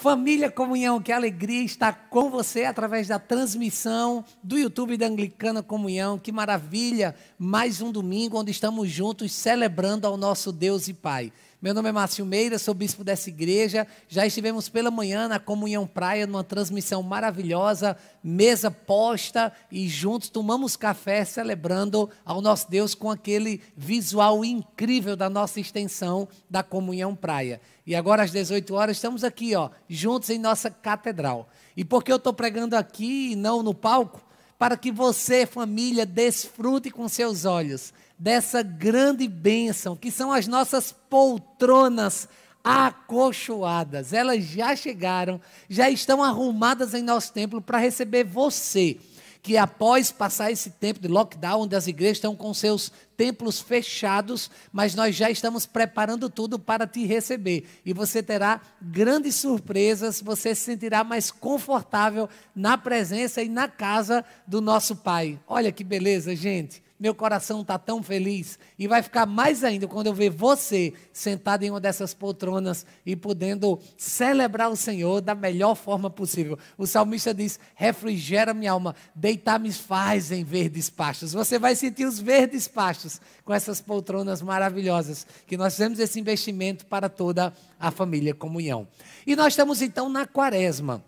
Família Comunhão, que alegria estar com você através da transmissão do YouTube da Anglicana Comunhão. Que maravilha! Mais um domingo onde estamos juntos celebrando ao nosso Deus e Pai. Meu nome é Márcio Meira, sou bispo dessa igreja. Já estivemos pela manhã na Comunhão Praia, numa transmissão maravilhosa, mesa posta e juntos tomamos café celebrando ao nosso Deus com aquele visual incrível da nossa extensão da Comunhão Praia. E agora às 18 horas estamos aqui, ó, juntos em nossa catedral. E por que eu estou pregando aqui e não no palco? Para que você, família, desfrute com seus olhos dessa grande bênção, que são as nossas poltronas acolchoadas. Elas já chegaram, já estão arrumadas em nosso templo para receber você. Que após passar esse tempo de lockdown, onde as igrejas estão com seus templos fechados, mas nós já estamos preparando tudo para te receber. E você terá grandes surpresas, você se sentirá mais confortável na presença e na casa do nosso Pai. Olha que beleza, gente meu coração está tão feliz. E vai ficar mais ainda quando eu ver você sentado em uma dessas poltronas e podendo celebrar o Senhor da melhor forma possível. O salmista diz: refrigera minha alma, deitar-me faz em verdes pastos. Você vai sentir os verdes pastos com essas poltronas maravilhosas, que nós fizemos esse investimento para toda a família comunhão. E nós estamos então na quaresma.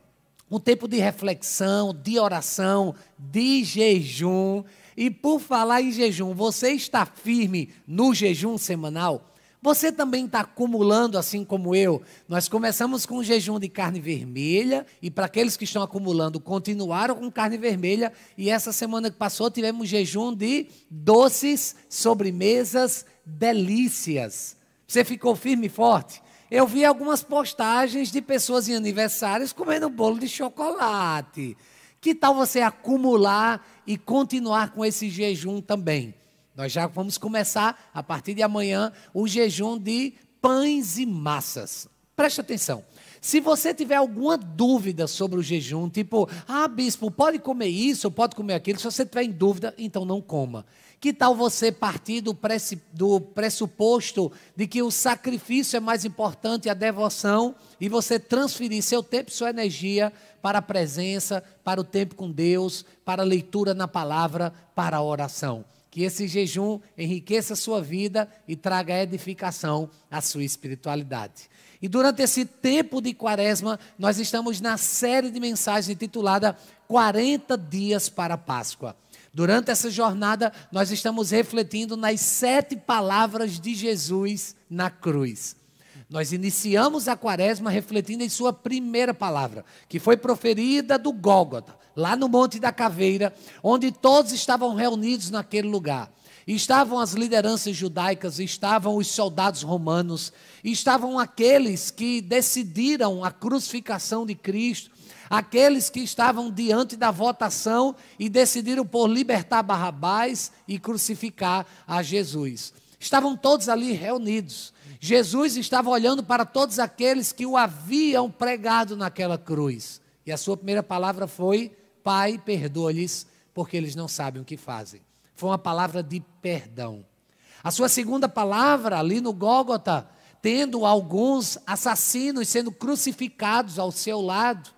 Um tempo de reflexão, de oração, de jejum. E por falar em jejum, você está firme no jejum semanal? Você também está acumulando, assim como eu. Nós começamos com um jejum de carne vermelha, e para aqueles que estão acumulando, continuaram com carne vermelha. E essa semana que passou, tivemos jejum de doces, sobremesas, delícias. Você ficou firme e forte? Eu vi algumas postagens de pessoas em aniversários comendo bolo de chocolate. Que tal você acumular e continuar com esse jejum também? Nós já vamos começar, a partir de amanhã, o jejum de pães e massas. Preste atenção. Se você tiver alguma dúvida sobre o jejum, tipo, ah, bispo, pode comer isso, pode comer aquilo, se você tiver em dúvida, então não coma. Que tal você partir do, do pressuposto de que o sacrifício é mais importante, a devoção, e você transferir seu tempo e sua energia para a presença, para o tempo com Deus, para a leitura na palavra, para a oração? Que esse jejum enriqueça a sua vida e traga edificação à sua espiritualidade. E durante esse tempo de quaresma, nós estamos na série de mensagens intitulada 40 Dias para a Páscoa. Durante essa jornada, nós estamos refletindo nas sete palavras de Jesus na cruz. Nós iniciamos a quaresma refletindo em sua primeira palavra, que foi proferida do Gólgota, lá no Monte da Caveira, onde todos estavam reunidos naquele lugar. Estavam as lideranças judaicas, estavam os soldados romanos, estavam aqueles que decidiram a crucificação de Cristo, aqueles que estavam diante da votação e decidiram por libertar Barrabás e crucificar a Jesus. Estavam todos ali reunidos. Jesus estava olhando para todos aqueles que o haviam pregado naquela cruz. E a sua primeira palavra foi: Pai, perdoa-lhes, porque eles não sabem o que fazem foi uma palavra de perdão. A sua segunda palavra, ali no Gólgota, tendo alguns assassinos sendo crucificados ao seu lado,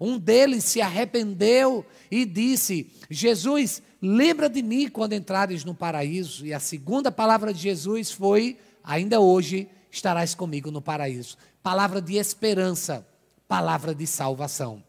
um deles se arrependeu e disse: Jesus, lembra de mim quando entrares no paraíso. E a segunda palavra de Jesus foi: Ainda hoje estarás comigo no paraíso. Palavra de esperança, palavra de salvação.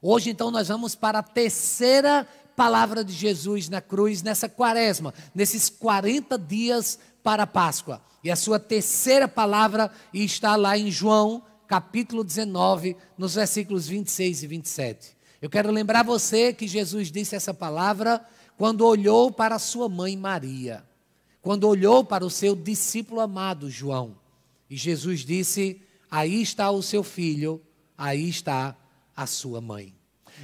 Hoje, então, nós vamos para a terceira palavra de Jesus na cruz nessa quaresma, nesses 40 dias para a Páscoa. E a sua terceira palavra está lá em João, capítulo 19, nos versículos 26 e 27. Eu quero lembrar você que Jesus disse essa palavra quando olhou para sua mãe Maria, quando olhou para o seu discípulo amado João. E Jesus disse: Aí está o seu filho, aí está a sua mãe.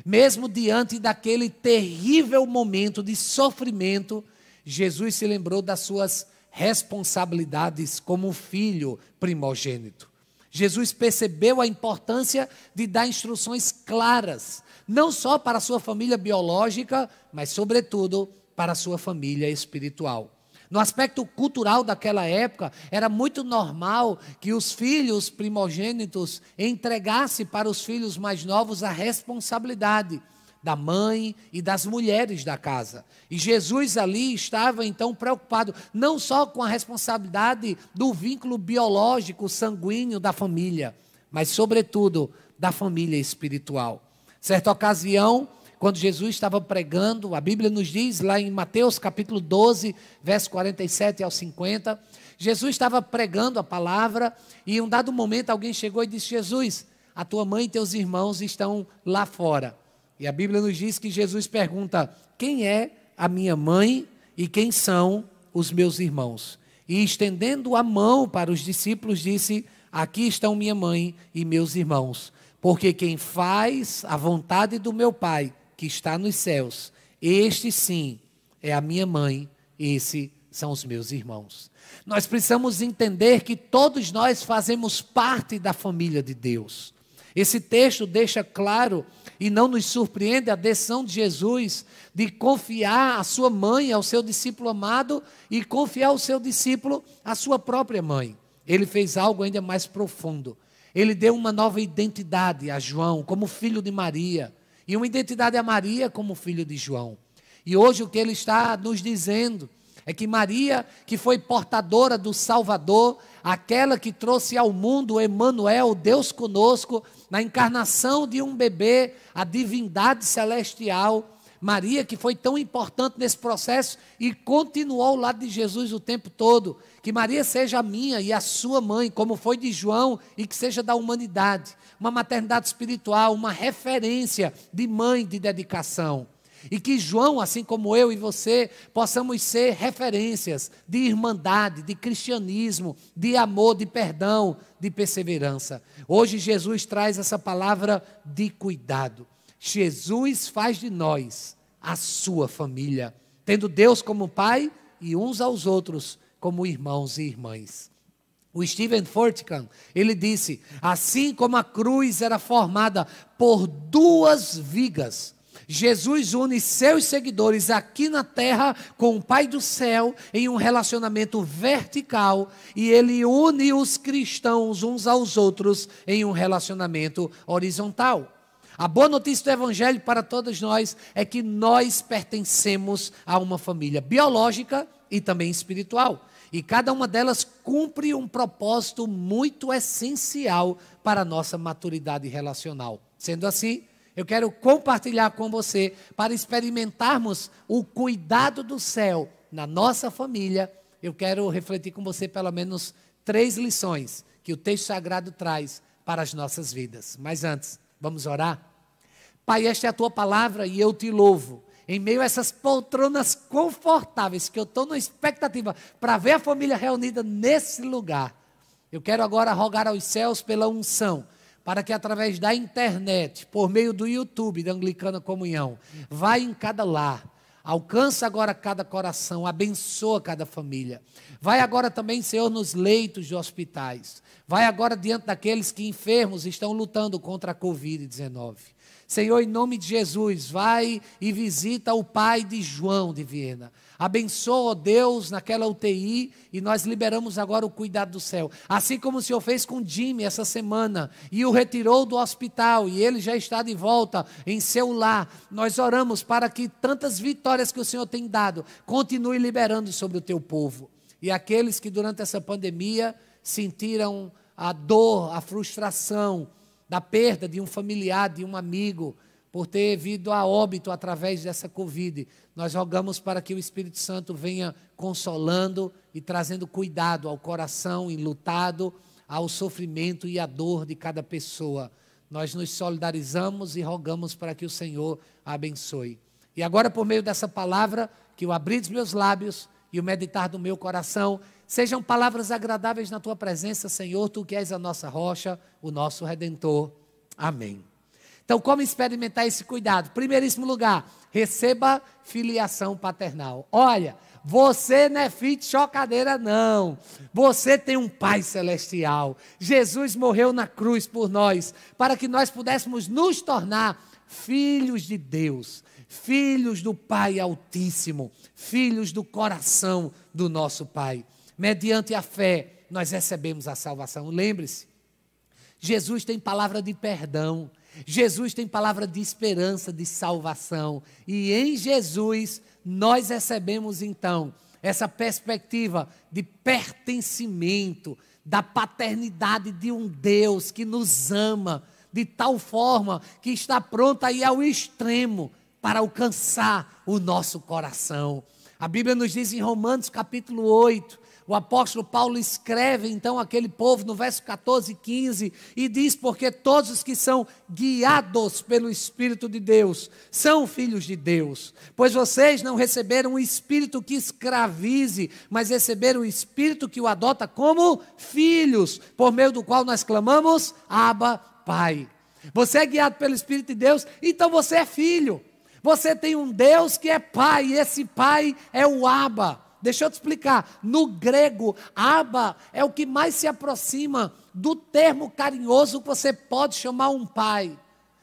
Mesmo diante daquele terrível momento de sofrimento, Jesus se lembrou das suas responsabilidades como filho primogênito. Jesus percebeu a importância de dar instruções claras, não só para a sua família biológica, mas, sobretudo, para a sua família espiritual. No aspecto cultural daquela época, era muito normal que os filhos primogênitos entregassem para os filhos mais novos a responsabilidade da mãe e das mulheres da casa. E Jesus ali estava então preocupado não só com a responsabilidade do vínculo biológico sanguíneo da família, mas sobretudo da família espiritual. Certa ocasião, quando Jesus estava pregando, a Bíblia nos diz lá em Mateus capítulo 12, verso 47 ao 50, Jesus estava pregando a palavra e em um dado momento alguém chegou e disse: Jesus, a tua mãe e teus irmãos estão lá fora. E a Bíblia nos diz que Jesus pergunta: Quem é a minha mãe e quem são os meus irmãos? E estendendo a mão para os discípulos, disse: Aqui estão minha mãe e meus irmãos. Porque quem faz a vontade do meu Pai, que está nos céus. Este sim é a minha mãe, esse são os meus irmãos. Nós precisamos entender que todos nós fazemos parte da família de Deus. Esse texto deixa claro e não nos surpreende a decisão de Jesus de confiar a sua mãe ao seu discípulo amado e confiar o seu discípulo à sua própria mãe. Ele fez algo ainda mais profundo. Ele deu uma nova identidade a João como filho de Maria. E uma identidade a é Maria como filho de João. E hoje o que ele está nos dizendo é que Maria, que foi portadora do Salvador, aquela que trouxe ao mundo Emmanuel, Deus conosco, na encarnação de um bebê, a divindade celestial, Maria, que foi tão importante nesse processo e continuou ao lado de Jesus o tempo todo. Que Maria seja a minha e a sua mãe, como foi de João, e que seja da humanidade. Uma maternidade espiritual, uma referência de mãe de dedicação. E que João, assim como eu e você, possamos ser referências de irmandade, de cristianismo, de amor, de perdão, de perseverança. Hoje Jesus traz essa palavra de cuidado. Jesus faz de nós a sua família, tendo Deus como pai e uns aos outros como irmãos e irmãs. O Stephen Fortcan, ele disse: assim como a cruz era formada por duas vigas, Jesus une seus seguidores aqui na terra com o Pai do céu em um relacionamento vertical e ele une os cristãos uns aos outros em um relacionamento horizontal. A boa notícia do Evangelho para todos nós é que nós pertencemos a uma família biológica e também espiritual. E cada uma delas cumpre um propósito muito essencial para a nossa maturidade relacional. Sendo assim, eu quero compartilhar com você para experimentarmos o cuidado do céu na nossa família. Eu quero refletir com você pelo menos três lições que o texto sagrado traz para as nossas vidas. Mas antes, vamos orar? Pai, esta é a tua palavra e eu te louvo. Em meio a essas poltronas confortáveis, que eu estou na expectativa para ver a família reunida nesse lugar, eu quero agora rogar aos céus pela unção para que através da internet, por meio do YouTube da Anglicana Comunhão, vá em cada lar, alcança agora cada coração, abençoa cada família. Vai agora também, Senhor, nos leitos de hospitais. Vai agora diante daqueles que enfermos estão lutando contra a Covid-19. Senhor, em nome de Jesus, vai e visita o pai de João de Viena. Abençoa, Deus, naquela UTI e nós liberamos agora o cuidado do céu. Assim como o Senhor fez com Jimmy essa semana e o retirou do hospital e ele já está de volta em seu lar, nós oramos para que tantas vitórias que o Senhor tem dado continue liberando sobre o teu povo. E aqueles que durante essa pandemia sentiram a dor, a frustração, da perda de um familiar, de um amigo, por ter vindo a óbito através dessa Covid. Nós rogamos para que o Espírito Santo venha consolando e trazendo cuidado ao coração enlutado, ao sofrimento e à dor de cada pessoa. Nós nos solidarizamos e rogamos para que o Senhor abençoe. E agora, por meio dessa palavra, que eu abri dos meus lábios e o meditar do meu coração sejam palavras agradáveis na tua presença, Senhor, tu que és a nossa rocha, o nosso redentor. Amém. Então, como experimentar esse cuidado? Primeiríssimo lugar, receba filiação paternal. Olha, você não é filho de chocadeira, não. Você tem um Pai Celestial. Jesus morreu na cruz por nós, para que nós pudéssemos nos tornar filhos de Deus filhos do Pai Altíssimo, filhos do coração do nosso Pai. Mediante a fé, nós recebemos a salvação. Lembre-se, Jesus tem palavra de perdão, Jesus tem palavra de esperança, de salvação, e em Jesus nós recebemos então essa perspectiva de pertencimento, da paternidade de um Deus que nos ama de tal forma que está pronto aí ao extremo para alcançar o nosso coração. A Bíblia nos diz em Romanos capítulo 8, o apóstolo Paulo escreve então aquele povo no verso 14 e 15 e diz: Porque todos os que são guiados pelo Espírito de Deus são filhos de Deus, pois vocês não receberam um espírito que escravize, mas receberam o espírito que o adota como filhos, por meio do qual nós clamamos: Abba, Pai. Você é guiado pelo Espírito de Deus, então você é filho. Você tem um Deus que é pai, e esse pai é o Abba. Deixa eu te explicar. No grego, Abba é o que mais se aproxima do termo carinhoso que você pode chamar um pai.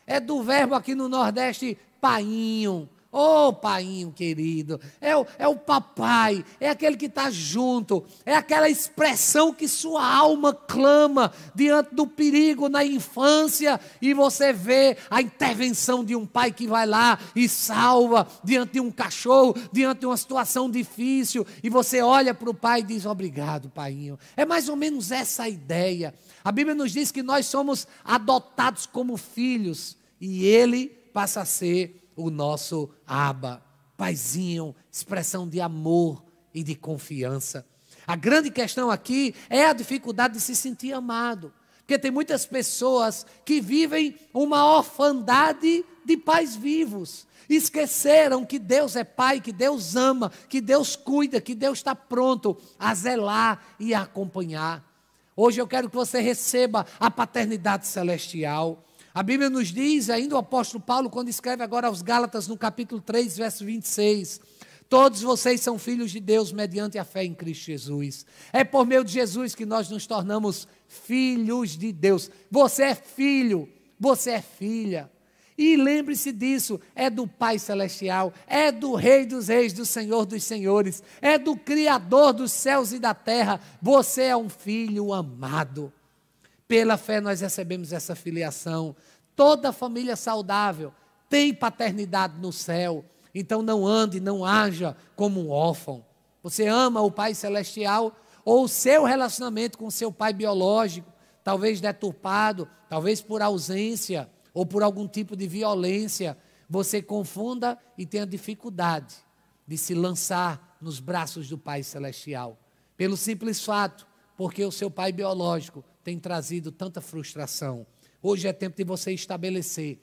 É do verbo aqui no Nordeste, painho. Ô oh, querido, é o, é o papai, é aquele que está junto, é aquela expressão que sua alma clama diante do perigo na infância, e você vê a intervenção de um pai que vai lá e salva diante de um cachorro, diante de uma situação difícil, e você olha para o pai e diz: Obrigado, paiinho É mais ou menos essa a ideia. A Bíblia nos diz que nós somos adotados como filhos, e ele passa a ser o nosso aba paizinho, expressão de amor e de confiança. A grande questão aqui é a dificuldade de se sentir amado, porque tem muitas pessoas que vivem uma orfandade de pais vivos. Esqueceram que Deus é pai, que Deus ama, que Deus cuida, que Deus está pronto a zelar e a acompanhar. Hoje eu quero que você receba a paternidade celestial. A Bíblia nos diz, ainda o apóstolo Paulo, quando escreve agora aos Gálatas, no capítulo 3, verso 26, Todos vocês são filhos de Deus mediante a fé em Cristo Jesus. É por meio de Jesus que nós nos tornamos filhos de Deus. Você é filho, você é filha. E lembre-se disso, é do Pai Celestial, é do Rei dos Reis, do Senhor dos Senhores, é do Criador dos céus e da terra. Você é um filho amado. Pela fé nós recebemos essa filiação. Toda família saudável tem paternidade no céu. Então não ande, não haja como um órfão. Você ama o Pai Celestial ou o seu relacionamento com o seu pai biológico, talvez deturpado, talvez por ausência ou por algum tipo de violência, você confunda e tenha dificuldade de se lançar nos braços do Pai Celestial. Pelo simples fato, porque o seu pai biológico tem trazido tanta frustração. Hoje é tempo de você estabelecer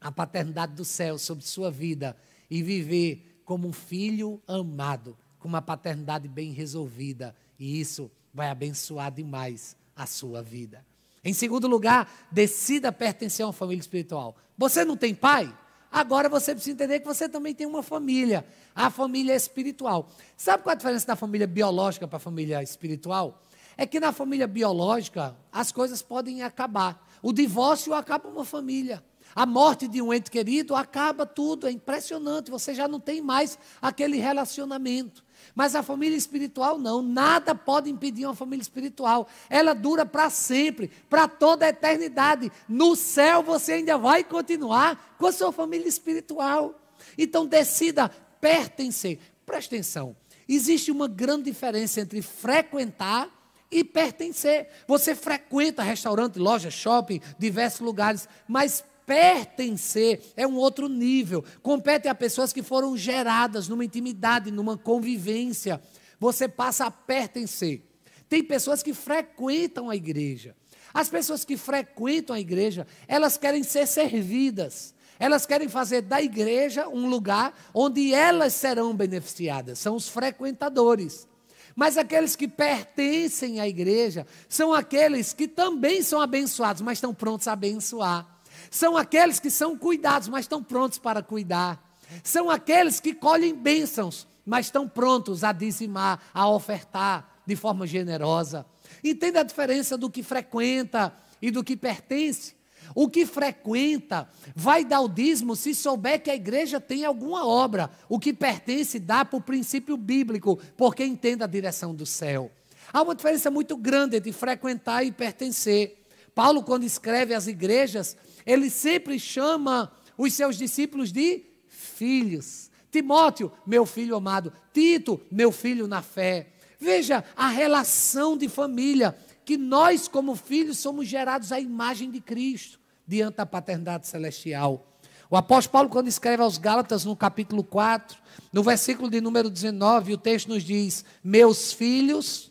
a paternidade do céu sobre sua vida e viver como um filho amado, com uma paternidade bem resolvida. E isso vai abençoar demais a sua vida. Em segundo lugar, decida pertencer a uma família espiritual. Você não tem pai? Agora você precisa entender que você também tem uma família, a família espiritual. Sabe qual é a diferença da família biológica para a família espiritual? É que na família biológica as coisas podem acabar. O divórcio acaba uma família. A morte de um ente querido acaba tudo, é impressionante, você já não tem mais aquele relacionamento. Mas a família espiritual não, nada pode impedir uma família espiritual. Ela dura para sempre, para toda a eternidade. No céu você ainda vai continuar com a sua família espiritual. Então decida pertencer. Presta atenção. Existe uma grande diferença entre frequentar e pertencer. Você frequenta restaurante, loja, shopping, diversos lugares, mas pertencer é um outro nível. Compete a pessoas que foram geradas numa intimidade, numa convivência. Você passa a pertencer. Tem pessoas que frequentam a igreja. As pessoas que frequentam a igreja, elas querem ser servidas. Elas querem fazer da igreja um lugar onde elas serão beneficiadas. São os frequentadores. Mas aqueles que pertencem à igreja são aqueles que também são abençoados, mas estão prontos a abençoar. São aqueles que são cuidados, mas estão prontos para cuidar. São aqueles que colhem bênçãos, mas estão prontos a dizimar, a ofertar de forma generosa. Entenda a diferença do que frequenta e do que pertence. O que frequenta vai dar o dízimo se souber que a igreja tem alguma obra. O que pertence dá o princípio bíblico, porque entende a direção do céu. Há uma diferença muito grande entre frequentar e pertencer. Paulo, quando escreve as igrejas, ele sempre chama os seus discípulos de filhos. Timóteo, meu filho amado. Tito, meu filho na fé. Veja a relação de família, que nós, como filhos, somos gerados à imagem de Cristo diante da paternidade celestial. O apóstolo Paulo, quando escreve aos Gálatas, no capítulo 4, no versículo de número 19, o texto nos diz: Meus filhos,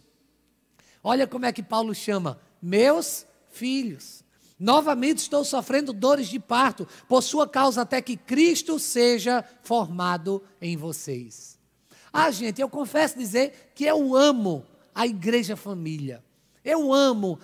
olha como é que Paulo chama, meus filhos. Novamente estou sofrendo dores de parto, por sua causa, até que Cristo seja formado em vocês. Ah, gente, eu confesso dizer que eu amo a igreja família. Eu amo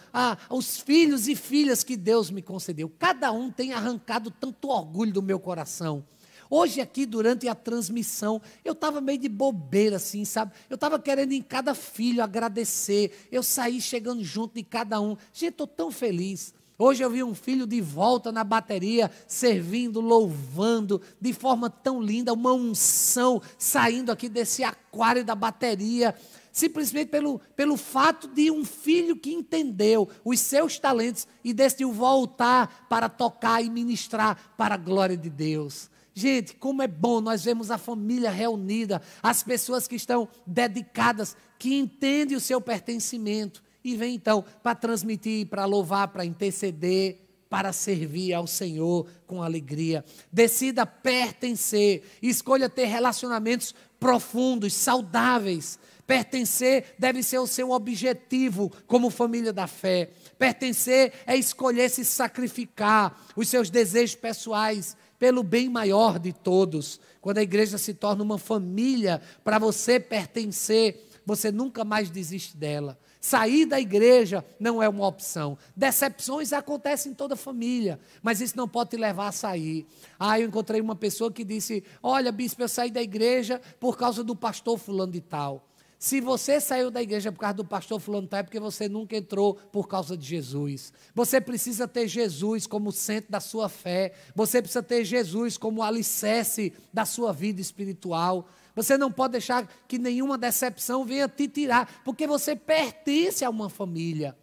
os filhos e filhas que Deus me concedeu. Cada um tem arrancado tanto orgulho do meu coração. Hoje aqui, durante a transmissão, eu estava meio de bobeira, assim, sabe? Eu estava querendo em cada filho agradecer. Eu saí chegando junto de cada um. Gente, estou tão feliz. Hoje eu vi um filho de volta na bateria, servindo, louvando, de forma tão linda, uma unção saindo aqui desse aquário da bateria simplesmente pelo, pelo fato de um filho que entendeu os seus talentos e decidiu voltar para tocar e ministrar para a glória de Deus. Gente, como é bom nós vemos a família reunida, as pessoas que estão dedicadas, que entendem o seu pertencimento e vêm então para transmitir, para louvar, para interceder, para servir ao Senhor com alegria. Decida pertencer, escolha ter relacionamentos profundos, saudáveis, Pertencer deve ser o seu objetivo como família da fé. Pertencer é escolher se sacrificar os seus desejos pessoais pelo bem maior de todos. Quando a igreja se torna uma família para você pertencer, você nunca mais desiste dela. Sair da igreja não é uma opção. Decepções acontecem em toda família, mas isso não pode te levar a sair. Ah, eu encontrei uma pessoa que disse: Olha, bispo, eu saí da igreja por causa do pastor Fulano de Tal. Se você saiu da igreja por causa do pastor fulano tá, é porque você nunca entrou por causa de Jesus. Você precisa ter Jesus como centro da sua fé. Você precisa ter Jesus como alicerce da sua vida espiritual. Você não pode deixar que nenhuma decepção venha te tirar, porque você pertence a uma família.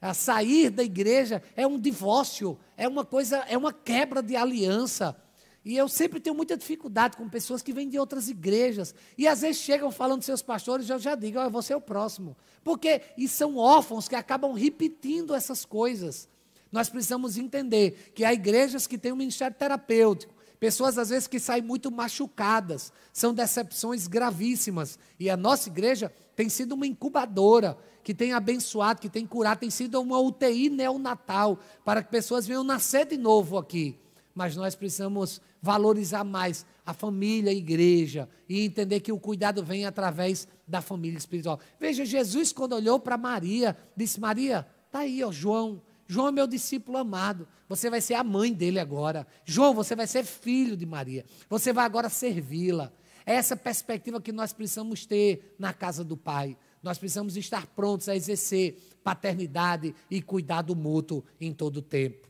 A sair da igreja é um divórcio, é uma coisa, é uma quebra de aliança. E eu sempre tenho muita dificuldade com pessoas que vêm de outras igrejas. E às vezes chegam falando dos seus pastores, eu já digo, oh, eu vou ser o próximo. Porque, e são órfãos que acabam repetindo essas coisas. Nós precisamos entender que há igrejas que têm um ministério terapêutico, pessoas às vezes que saem muito machucadas, são decepções gravíssimas. E a nossa igreja tem sido uma incubadora, que tem abençoado, que tem curado, tem sido uma UTI neonatal, para que pessoas venham nascer de novo aqui mas nós precisamos valorizar mais a família, a igreja, e entender que o cuidado vem através da família espiritual. Veja, Jesus, quando olhou para Maria, disse: Maria, está aí, ó, João. João é meu discípulo amado. Você vai ser a mãe dele agora. João, você vai ser filho de Maria. Você vai agora servi-la. É essa perspectiva que nós precisamos ter na casa do Pai. Nós precisamos estar prontos a exercer paternidade e cuidado mútuo em todo o tempo.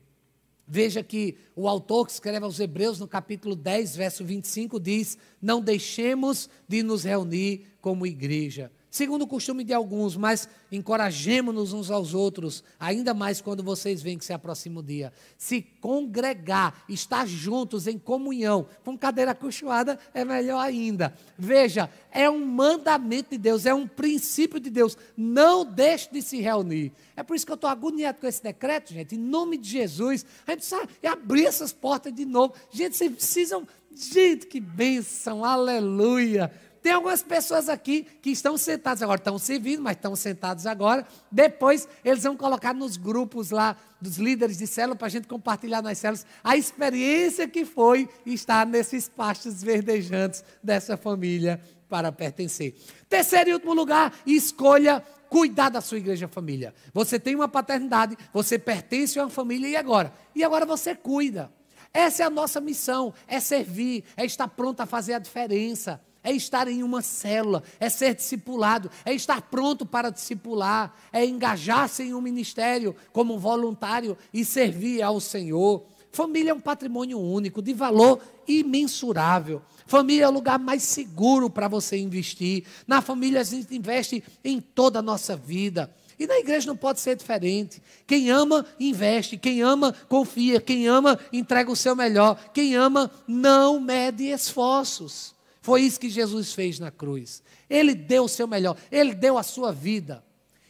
Veja que o autor que escreve aos Hebreus, no capítulo 10, verso 25, diz: Não deixemos de nos reunir como igreja segundo o costume de alguns, mas encorajemos-nos uns aos outros, ainda mais quando vocês veem que se aproxima o dia. Se congregar, estar juntos em comunhão, com cadeira acolchoada, é melhor ainda. Veja, é um mandamento de Deus, é um princípio de Deus. Não deixe de se reunir. É por isso que eu estou agoniado com esse decreto, gente, em nome de Jesus. A gente precisa abrir essas portas de novo. Gente, vocês precisam. Gente, que bênção, aleluia. Tem algumas pessoas aqui que estão sentadas agora, estão servindo, mas estão sentados agora. Depois eles vão colocar nos grupos lá dos líderes de célula para a gente compartilhar nas células a experiência que foi estar nesses pastos verdejantes dessa família para pertencer. Terceiro e último lugar, escolha cuidar da sua igreja família. Você tem uma paternidade, você pertence a uma família e agora? E agora você cuida. Essa é a nossa missão, é servir, é estar pronto a fazer a diferença é estar em uma célula, é ser discipulado, é estar pronto para discipular, é engajar-se em um ministério como voluntário e servir ao Senhor. Família é um patrimônio único, de valor imensurável. Família é o lugar mais seguro para você investir. Na família a gente investe em toda a nossa vida. E na igreja não pode ser diferente. Quem ama, investe. Quem ama, confia. Quem ama, entrega o seu melhor. Quem ama, não mede esforços. Foi isso que Jesus fez na cruz. Ele deu o seu melhor, ele deu a sua vida.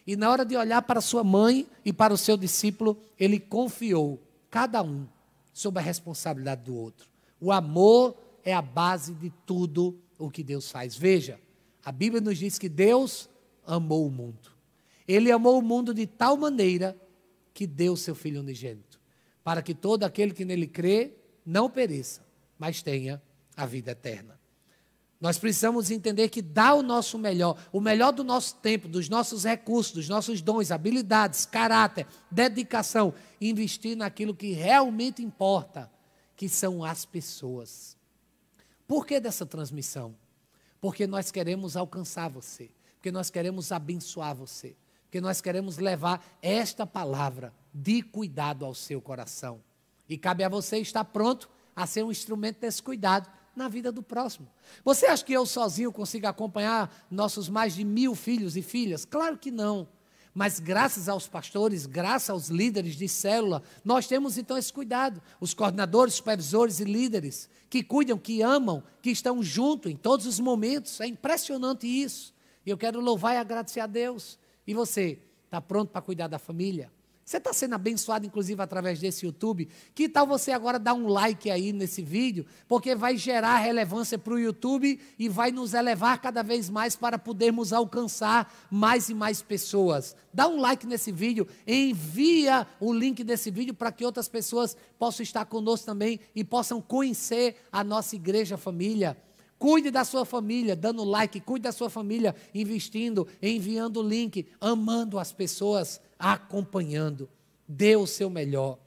E na hora de olhar para sua mãe e para o seu discípulo, ele confiou, cada um, sob a responsabilidade do outro. O amor é a base de tudo o que Deus faz. Veja, a Bíblia nos diz que Deus amou o mundo. Ele amou o mundo de tal maneira que deu seu Filho unigênito, para que todo aquele que nele crê não pereça, mas tenha a vida eterna. Nós precisamos entender que dar o nosso melhor, o melhor do nosso tempo, dos nossos recursos, dos nossos dons, habilidades, caráter, dedicação, investir naquilo que realmente importa, que são as pessoas. Por que dessa transmissão? Porque nós queremos alcançar você, porque nós queremos abençoar você, porque nós queremos levar esta palavra de cuidado ao seu coração. E cabe a você estar pronto a ser um instrumento desse cuidado na vida do próximo. Você acha que eu sozinho consigo acompanhar nossos mais de mil filhos e filhas? Claro que não. Mas graças aos pastores, graças aos líderes de célula, nós temos então esse cuidado. Os coordenadores, supervisores e líderes que cuidam, que amam, que estão junto em todos os momentos. É impressionante isso. E eu quero louvar e agradecer a Deus. E você, está pronto para cuidar da família? Você está sendo abençoado, inclusive, através desse YouTube. Que tal você agora dar um like aí nesse vídeo? Porque vai gerar relevância para o YouTube e vai nos elevar cada vez mais para podermos alcançar mais e mais pessoas. Dá um like nesse vídeo, envia o link desse vídeo para que outras pessoas possam estar conosco também e possam conhecer a nossa igreja família. Cuide da sua família, dando like, cuide da sua família, investindo, enviando o link, amando as pessoas acompanhando. Dê o seu melhor.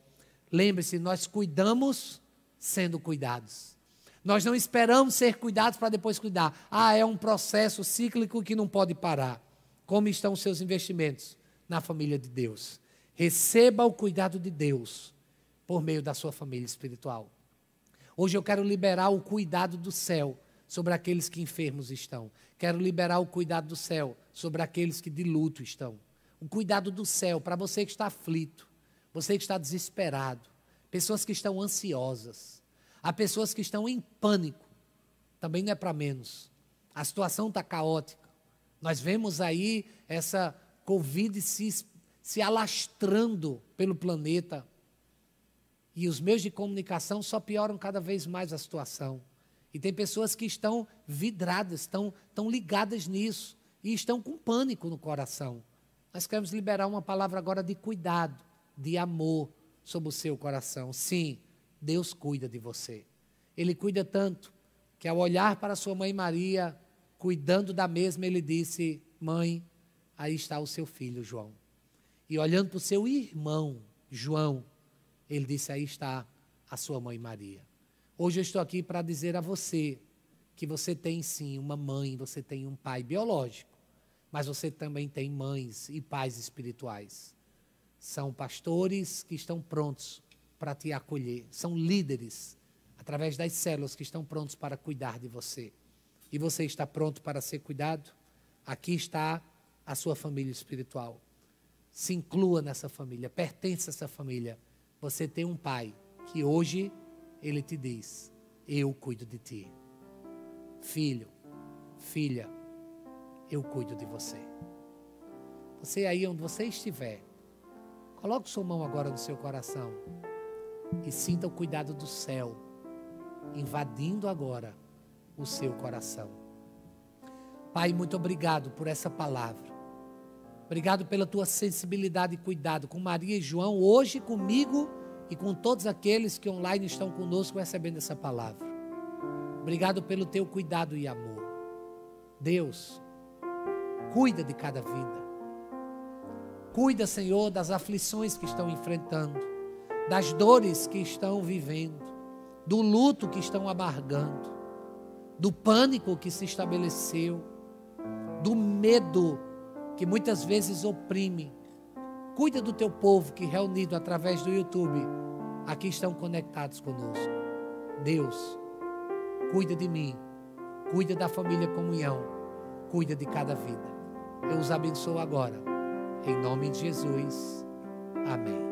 Lembre-se, nós cuidamos sendo cuidados. Nós não esperamos ser cuidados para depois cuidar. Ah, é um processo cíclico que não pode parar. Como estão os seus investimentos na família de Deus? Receba o cuidado de Deus por meio da sua família espiritual. Hoje eu quero liberar o cuidado do céu sobre aqueles que enfermos estão. Quero liberar o cuidado do céu sobre aqueles que de luto estão o cuidado do céu para você que está aflito, você que está desesperado, pessoas que estão ansiosas, há pessoas que estão em pânico, também não é para menos. A situação está caótica. Nós vemos aí essa Covid se, se alastrando pelo planeta. E os meios de comunicação só pioram cada vez mais a situação. E tem pessoas que estão vidradas, estão, estão ligadas nisso e estão com pânico no coração nós queremos liberar uma palavra agora de cuidado, de amor sobre o seu coração. Sim, Deus cuida de você. Ele cuida tanto que ao olhar para sua mãe Maria, cuidando da mesma, ele disse: Mãe, aí está o seu filho João. E olhando para o seu irmão João, ele disse: Aí está a sua mãe Maria. Hoje eu estou aqui para dizer a você que você tem sim uma mãe, você tem um pai biológico mas você também tem mães e pais espirituais. São pastores que estão prontos para te acolher, são líderes através das células que estão prontos para cuidar de você. E você está pronto para ser cuidado? Aqui está a sua família espiritual. Se inclua nessa família, pertence a essa família. Você tem um pai que hoje ele te diz: Eu cuido de ti. Filho, filha, eu cuido de você. Você aí onde você estiver, coloque sua mão agora no seu coração e sinta o cuidado do céu invadindo agora o seu coração. Pai, muito obrigado por essa palavra. Obrigado pela tua sensibilidade e cuidado com Maria e João, hoje comigo e com todos aqueles que online estão conosco recebendo essa palavra. Obrigado pelo teu cuidado e amor. Deus, Cuida de cada vida. Cuida, Senhor, das aflições que estão enfrentando, das dores que estão vivendo, do luto que estão amargando, do pânico que se estabeleceu, do medo que muitas vezes oprime. Cuida do teu povo que, reunido através do YouTube, aqui estão conectados conosco. Deus, cuida de mim, cuida da família comunhão, cuida de cada vida. Eu os abençoo agora. Em nome de Jesus. Amém.